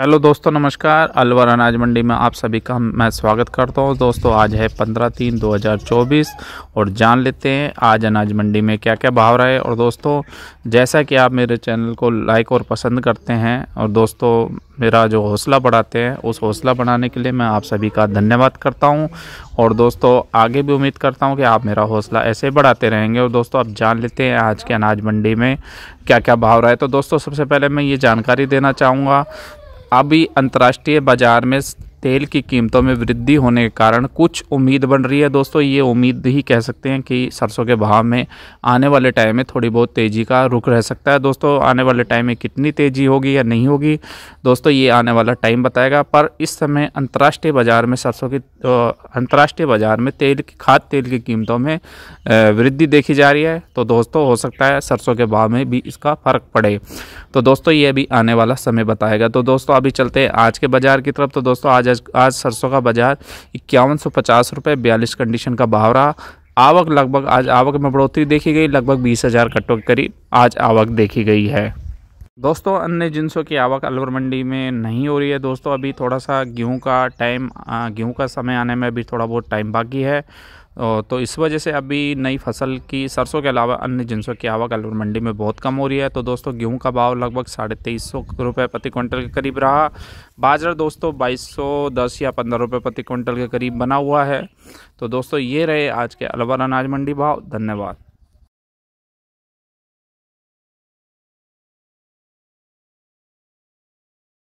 hello दोस्तों नमस्कार अलवर अनाज मंडी में आप सभी का मैं स्वागत करता हूं दोस्तों आज है 15 तीन 2024 और जान लेते हैं आज अनाज मंडी में क्या क्या भाव रहे और दोस्तों जैसा कि आप मेरे चैनल को लाइक और पसंद करते हैं और दोस्तों मेरा जो हौसला बढ़ाते हैं उस हौसला बढ़ाने के लिए मैं आप सभी का धन्यवाद करता हूँ और दोस्तों आगे भी उम्मीद करता हूँ कि आप मेरा हौसला ऐसे बढ़ाते रहेंगे और दोस्तों आप जान लेते हैं आज के अनाज मंडी में क्या क्या भाव रहा है तो दोस्तों सबसे पहले मैं ये जानकारी देना चाहूँगा अभी अंतर्राष्ट्रीय बाज़ार में तेल की कीमतों में वृद्धि होने के कारण कुछ उम्मीद बन रही है दोस्तों ये उम्मीद ही कह सकते हैं कि सरसों के भाव में आने वाले टाइम में थोड़ी बहुत तेज़ी का रुख रह सकता है दोस्तों आने वाले टाइम में कितनी तेज़ी होगी या नहीं होगी दोस्तों ये आने वाला टाइम बताएगा पर इस समय अंतर्राष्ट्रीय बाज़ार में सरसों की अंतर्राष्ट्रीय बाज़ार में तेल की खाद तेल की कीमतों में वृद्धि देखी जा रही है तो दोस्तों हो सकता है सरसों के भाव में भी इसका फ़र्क पड़े तो दोस्तों ये भी आने वाला समय बताएगा तो दोस्तों अभी चलते हैं आज के बाज़ार की तरफ तो दोस्तों आज आज आज सरसों का बाजार इक्यावन सौ पचास रुपये बयालीस कंडीशन का भाव रहा आवक लगभग आज आवक में बढ़ोतरी देखी गई लगभग बीस हज़ार कट्टों के करीब आज आवक देखी गई है दोस्तों अन्य जिनसों की आवक अलवर मंडी में नहीं हो रही है दोस्तों अभी थोड़ा सा गेहूं का टाइम गेहूं का समय आने में अभी थोड़ा बहुत टाइम बाकी है तो इस वजह से अभी नई फसल की सरसों के अलावा अन्य जिनसों की आवक अलवर मंडी में बहुत कम हो रही है तो दोस्तों गेहूं का भाव लगभग साढ़े तेईस सौ रुपये प्रति क्विंटल के करीब रहा बाजरा दोस्तों बाईस सौ दस या पंद्रह रुपये प्रति क्विंटल के करीब बना हुआ है तो दोस्तों ये रहे आज के अलवर अनाज मंडी भाव धन्यवाद